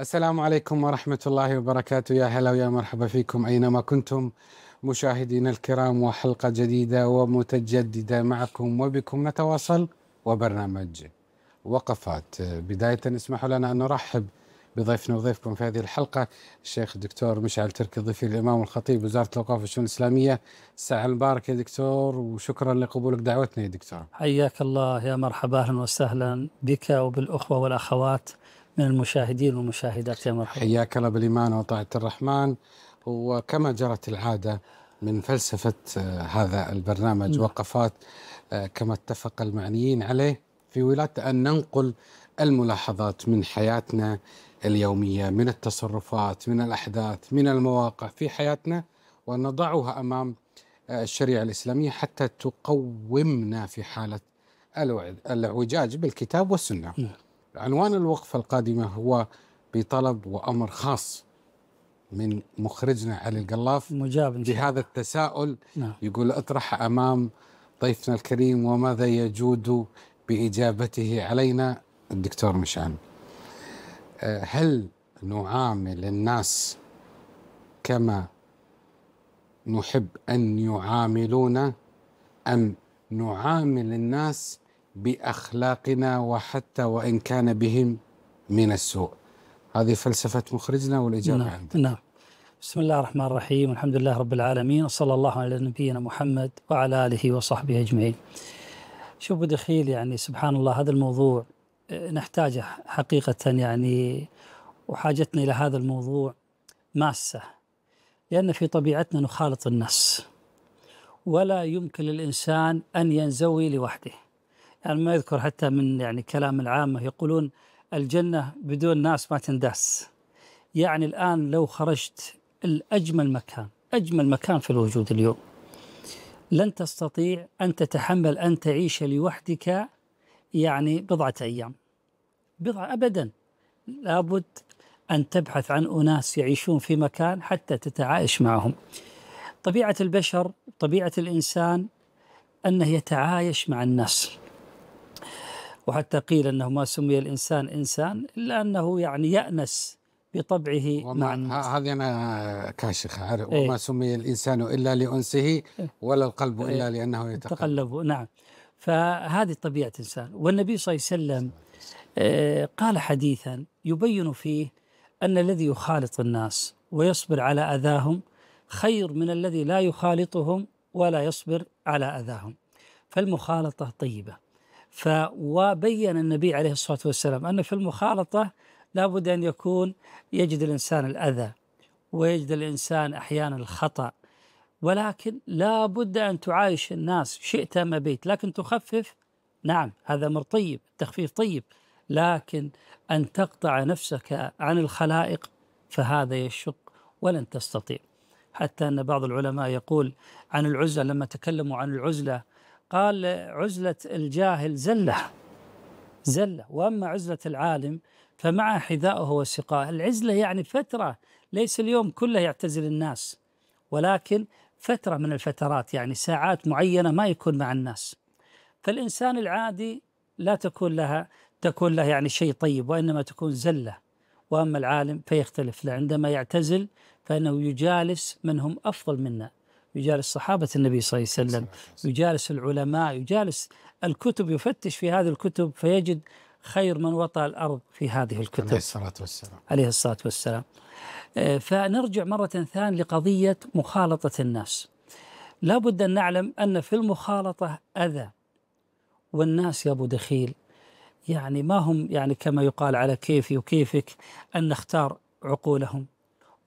السلام عليكم ورحمة الله وبركاته يا هلا ويا مرحبا فيكم أينما كنتم مشاهدينا الكرام وحلقة جديدة ومتجددة معكم وبكم نتواصل وبرنامج وقفات بداية اسمحوا لنا أن نرحب بضيفنا وضيفكم في هذه الحلقة الشيخ الدكتور مشعل تركي ضيفي الإمام الخطيب وزارة الأوقاف والشؤون الإسلامية الساعة المباركة يا دكتور وشكرا لقبولك دعوتنا يا دكتور حياك الله يا مرحبا أهلا وسهلا بك وبالأخوة والأخوات من المشاهدين والمشاهدات يا مرحبا حياك الله بالإيمان وطاعة الرحمن وكما جرت العادة من فلسفة آه، هذا البرنامج وقفات آه، كما اتفق المعنيين عليه في ولاده ان ننقل الملاحظات من حياتنا اليوميه، من التصرفات، من الاحداث، من المواقع في حياتنا ونضعها امام آه، الشريعه الاسلاميه حتى تقومنا في حاله الاعوجاج بالكتاب والسنه. عنوان الوقفة القادمة هو بطلب وأمر خاص من مخرجنا علي القلاف مجاب بهذا التساؤل نعم. يقول اطرح أمام ضيفنا الكريم وماذا يجود بإجابته علينا الدكتور مشعل آه، هل نعامل الناس كما نحب أن يعاملونا أم نعامل الناس باخلاقنا وحتى وان كان بهم من السوء. هذه فلسفه مخرجنا والاجابه نعم عندك. نعم. بسم الله الرحمن الرحيم، الحمد لله رب العالمين، وصلى الله على نبينا محمد وعلى اله وصحبه اجمعين. شوف دخيل يعني سبحان الله هذا الموضوع آه، نحتاجه حقيقه يعني وحاجتنا الى هذا الموضوع ماسه. لان في طبيعتنا نخالط الناس. ولا يمكن للانسان ان ينزوي لوحده. يعني ما يذكر حتى من يعني كلام العامة يقولون الجنة بدون ناس ما تنداس يعني الآن لو خرجت الأجمل مكان أجمل مكان في الوجود اليوم لن تستطيع أن تتحمل أن تعيش لوحدك يعني بضعة أيام بضعة أبدا لابد أن تبحث عن أناس يعيشون في مكان حتى تتعايش معهم طبيعة البشر طبيعة الإنسان أنه يتعايش مع الناس وحتى قيل أنه ما سمي الإنسان إنسان إلا أنه يعني يأنس بطبعه مع الناس هذه أنا كاشخه عارف ايه وما سمي الإنسان إلا لأنسه إيه. ولا القلب ايه إلا لأنه يتقلب نعم فهذه طبيعة الإنسان والنبي صلى الله عليه وسلم آه، قال حديثا يبين فيه أن الذي يخالط الناس ويصبر على أذاهم خير من الذي لا يخالطهم ولا يصبر على أذاهم فالمخالطة طيبة ف وبين النبي عليه الصلاة والسلام أن في المخالطة لابد أن يكون يجد الإنسان الأذى ويجد الإنسان أحيانا الخطأ ولكن لابد أن تعايش الناس شئت أم بيت لكن تخفف نعم هذا أمر طيب التخفيف طيب لكن أن تقطع نفسك عن الخلائق فهذا يشق ولن تستطيع حتى أن بعض العلماء يقول عن العزلة لما تكلموا عن العزلة قال عزلة الجاهل زلة زلة وأما عزلة العالم فمع حذائه وسقاه العزلة يعني فترة ليس اليوم كله يعتزل الناس ولكن فترة من الفترات يعني ساعات معينة ما يكون مع الناس فالإنسان العادي لا تكون لها تكون له يعني شيء طيب وإنما تكون زلة وأما العالم فيختلف عندما يعتزل فإنه يجالس من هم أفضل منا يجالس صحابة النبي صلى الله عليه وسلم يجالس العلماء يجالس الكتب يفتش في هذه الكتب فيجد خير من وطى الأرض في هذه الكتب عليه الصلاة والسلام عليه الصلاة والسلام آه، فنرجع مرة ثانية لقضية مخالطة الناس لا بد أن نعلم أن في المخالطة أذى والناس يا أبو دخيل يعني ما هم يعني كما يقال على كيفي وكيفك أن نختار عقولهم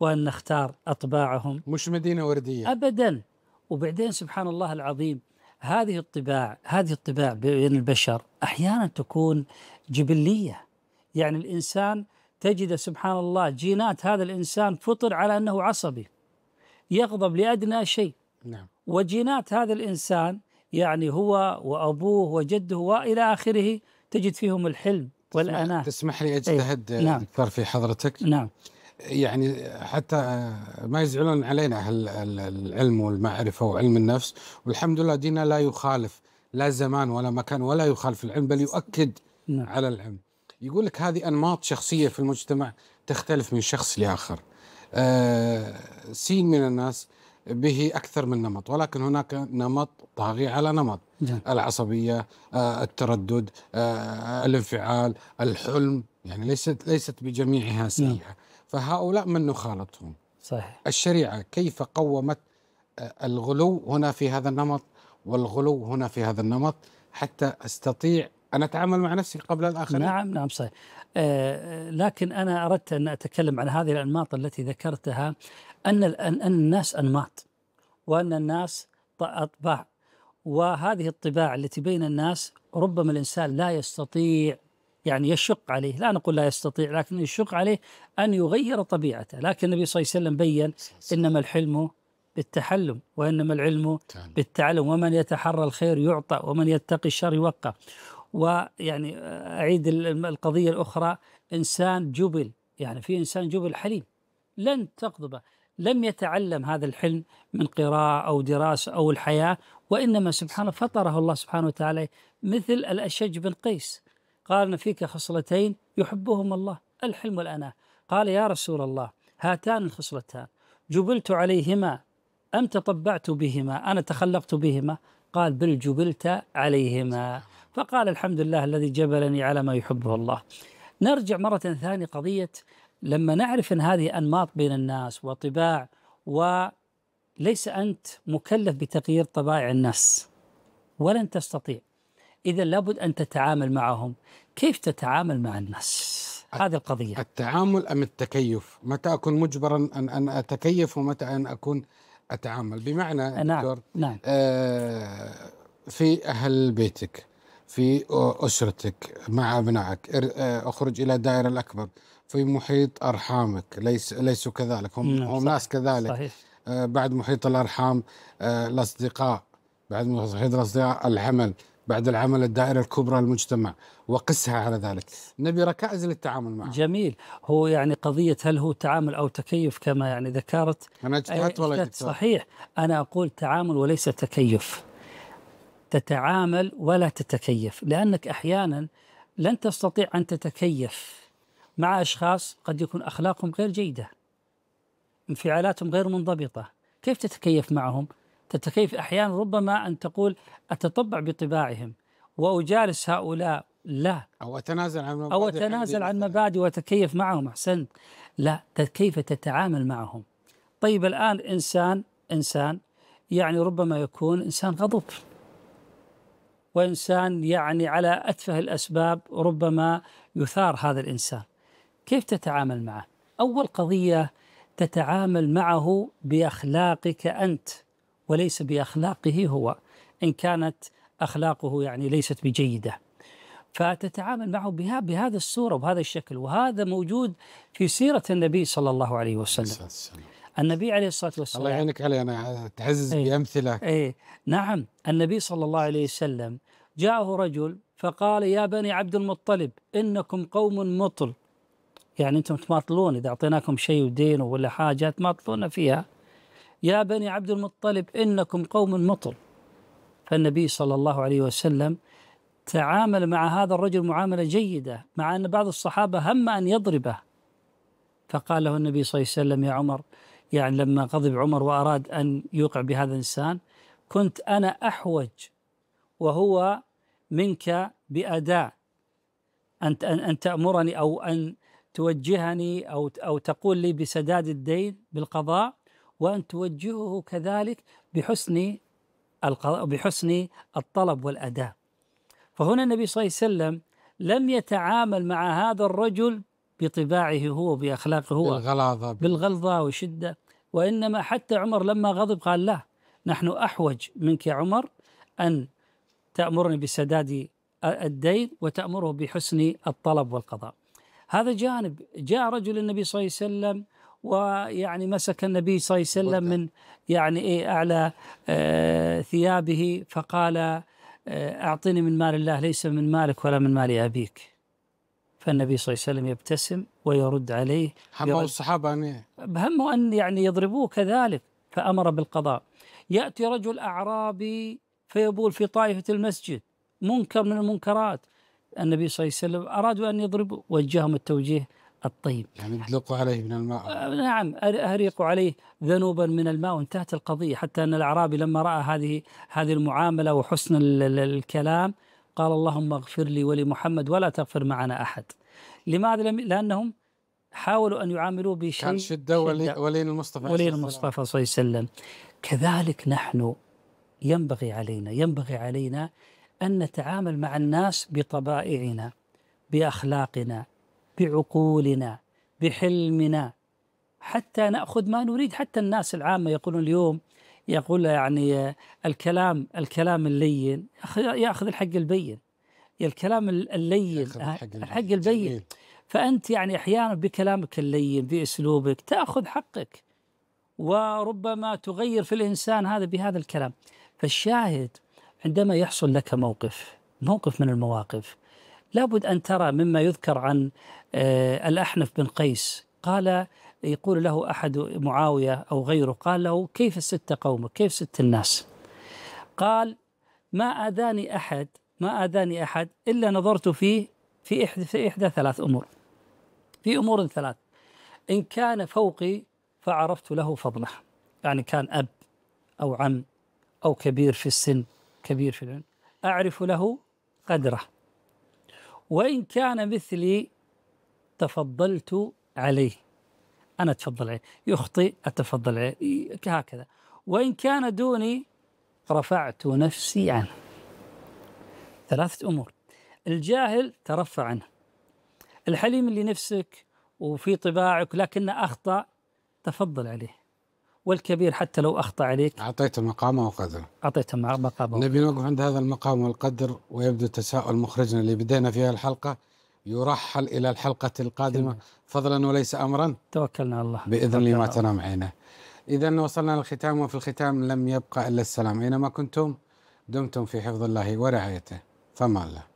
وأن نختار أطباعهم مش مدينة وردية أبدا وبعدين سبحان الله العظيم هذه الطباع هذه الطباع بين البشر أحيانا تكون جبلية يعني الإنسان تجد سبحان الله جينات هذا الإنسان فطر على أنه عصبي يغضب لأدنى شيء نعم. وجينات هذا الإنسان يعني هو وأبوه وجده وإلى آخره تجد فيهم الحلم والأناة تسمح لي أجتهد أيه. نعم. في حضرتك نعم يعني حتى آه، ما يزعلون علينا اهل العلم والمعرفه وعلم النفس والحمد لله ديننا لا يخالف لا زمان ولا مكان ولا يخالف العلم بل يؤكد نعم. على العلم يقول لك هذه انماط شخصيه في المجتمع تختلف من شخص لاخر آه سين من الناس به اكثر من نمط ولكن هناك نمط طاغي على نمط نعم. العصبيه آه التردد آه الانفعال الحلم يعني ليست ليست بجميعها نعم. سيئه فهؤلاء من نخالطهم صحيح الشريعة كيف قومت آه، الغلو هنا في هذا النمط والغلو هنا في هذا النمط حتى استطيع أن أتعامل مع نفسي قبل الآخرين نعم نعم صحيح آه، لكن أنا أردت أن أتكلم عن هذه الأنماط التي ذكرتها أن, أن الناس أنماط وأن الناس أطباع وهذه الطباع التي بين الناس ربما الإنسان لا يستطيع يعني يشق عليه لا نقول لا يستطيع لكن يشق عليه أن يغير طبيعته لكن النبي صلى الله عليه وسلم بيّن إنما الحلم بالتحلم وإنما العلم بالتعلم ومن يتحرى الخير يعطى ومن يتقي الشر يوقى ويعني آه، أعيد القضية الأخرى إنسان جبل يعني في إنسان جبل حليم لن تقضبه لم يتعلم هذا الحلم من قراءة أو دراسة أو الحياة وإنما سبحانه فطره الله سبحانه وتعالى مثل الأشج بن قيس قال فيك خصلتين يحبهما الله الحلم والأناة قال يا رسول الله هاتان الخصلتان جبلت عليهما أم تطبعت بهما أنا تخلقت بهما قال بل جبلت عليهما فقال الحمد لله الذي جبلني على ما يحبه الله نرجع مرة ثانية قضية لما نعرف أن هذه أنماط بين الناس وطباع وليس أنت مكلف بتغيير طبائع الناس ولن تستطيع إذا لابد أن تتعامل معهم كيف تتعامل مع الناس هذه القضية التعامل أم التكيف متى أكون مجبرا أن, أن أتكيف ومتى أن أكون أتعامل بمعنى نعم, دكتور نعم. آه في أهل بيتك في أسرتك مع أبنائك آه، أخرج إلى دائرة الأكبر في محيط أرحامك ليس ليسوا كذلك هم, نعم هم صحيح ناس كذلك صحيح. آه بعد محيط الأرحام آه الأصدقاء بعد محيط الأصدقاء العمل بعد العمل الدائرة الكبرى المجتمع وقسها على ذلك نبي ركائز للتعامل معه جميل هو يعني قضية هل هو تعامل أو تكيف كما يعني ذكرت أنا اجتهدت أجتهدت صحيح أنا أقول تعامل وليس تكيف تتعامل ولا تتكيف لأنك أحيانا لن تستطيع أن تتكيف مع أشخاص قد يكون أخلاقهم غير جيدة انفعالاتهم غير منضبطة كيف تتكيف معهم تتكيف أحيانا ربما أن تقول أتطبع بطباعهم وأجالس هؤلاء لا أو أتنازل عن مبادئ أو أتنازل عن مبادئ وأتكيف معهم أحسنت لا كيف تتعامل معهم طيب الآن إنسان إنسان يعني ربما يكون إنسان غضب وإنسان يعني على أتفه الأسباب ربما يثار هذا الإنسان كيف تتعامل معه؟ أول قضية تتعامل معه بأخلاقك أنت وليس باخلاقه هو ان كانت اخلاقه يعني ليست بجيده فتتعامل معه بها بهذا الصوره وبهذا الشكل وهذا موجود في سيره النبي صلى الله عليه وسلم النبي عليه الصلاه والسلام الله يعينك علي انا تعزز ايه بامثله ايه نعم النبي صلى الله عليه وسلم جاءه رجل فقال يا بني عبد المطلب انكم قوم مطل يعني انتم تماطلون اذا اعطيناكم شيء ودين ولا حاجه تماطلون فيها يا بني عبد المطلب إنكم قوم مطر فالنبي صلى الله عليه وسلم تعامل مع هذا الرجل معاملة جيدة مع أن بعض الصحابة هم أن يضربه فقال له النبي صلى الله عليه وسلم يا عمر يعني لما غضب عمر وأراد أن يوقع بهذا الإنسان كنت أنا أحوج وهو منك بأداء أن أن تأمرني أو أن توجهني أو أو تقول لي بسداد الدين بالقضاء وأن توجهه كذلك بحسن بحسن الطلب والأداء فهنا النبي صلى الله عليه وسلم لم يتعامل مع هذا الرجل بطباعه هو بأخلاقه هو بالغلظة بالغلظة وشدة وإنما حتى عمر لما غضب قال لا نحن أحوج منك يا عمر أن تأمرني بسداد الدين وتأمره بحسن الطلب والقضاء هذا جانب جاء رجل النبي صلى الله عليه وسلم ويعني مسك النبي صلى الله عليه وسلم من يعني إيه أعلى آه، ثيابه فقال آه، أعطني من مال الله ليس من مالك ولا من مال أبيك فالنبي صلى الله عليه وسلم يبتسم ويرد عليه همه الصحابة أن همه أن يعني يضربوه كذلك فأمر بالقضاء يأتي رجل أعرابي فيبول في طائفة المسجد منكر من المنكرات النبي صلى الله عليه وسلم أرادوا أن يضربوا وجههم التوجيه الطيب يعني أدلق عليه من الماء آه، نعم أريق عليه ذنوبا من الماء وانتهت القضية حتى أن الأعرابي لما رأى هذه هذه المعاملة وحسن الكلام قال اللهم اغفر لي ولمحمد ولا تغفر معنا أحد لماذا لم لأنهم حاولوا أن يعاملوه بشيء كان شدة, شدة ولين المصطفى ولي المصطفى صلى الله عليه وسلم كذلك نحن ينبغي علينا ينبغي علينا أن نتعامل مع الناس بطبائعنا بأخلاقنا بعقولنا بحلمنا حتى ناخذ ما نريد حتى الناس العامه يقولون اليوم يقول يعني آه، الكلام الكلام اللين ياخذ الحق البين الكلام اللين آه، الحق البين فانت يعني احيانا بكلامك اللين باسلوبك تاخذ حقك وربما تغير في الانسان هذا بهذا الكلام فالشاهد عندما يحصل لك موقف موقف من المواقف لابد أن ترى مما يذكر عن آه، الأحنف بن قيس قال يقول له أحد معاوية أو غيره قال له كيف ست قومك كيف ست الناس قال ما آذاني أحد ما آذاني أحد إلا نظرت فيه في إحدى, في إحدى ثلاث أمور في أمور ثلاث إن كان فوقي فعرفت له فضله يعني كان أب أو عم أو كبير في السن كبير في العلم أعرف له قدره وإن كان مثلي تفضلت عليه أنا أتفضل عليه يخطئ أتفضل عليه هكذا وإن كان دوني رفعت نفسي عنه ثلاثة أمور الجاهل ترفع عنه الحليم اللي نفسك وفي طباعك لكنه أخطأ تفضل عليه والكبير حتى لو أخطأ عليك أعطيته مقامه وقدره أعطيته مقامه نبي نوقف عند هذا المقام والقدر ويبدو تساؤل مخرجنا اللي بدينا فيها الحلقة يرحل إلى الحلقة القادمة فضلا وليس أمرا توكلنا على الله بإذن الله ما تنام عينه إذا وصلنا للختام وفي الختام لم يبقى إلا السلام أينما كنتم دمتم في حفظ الله ورعايته فما الله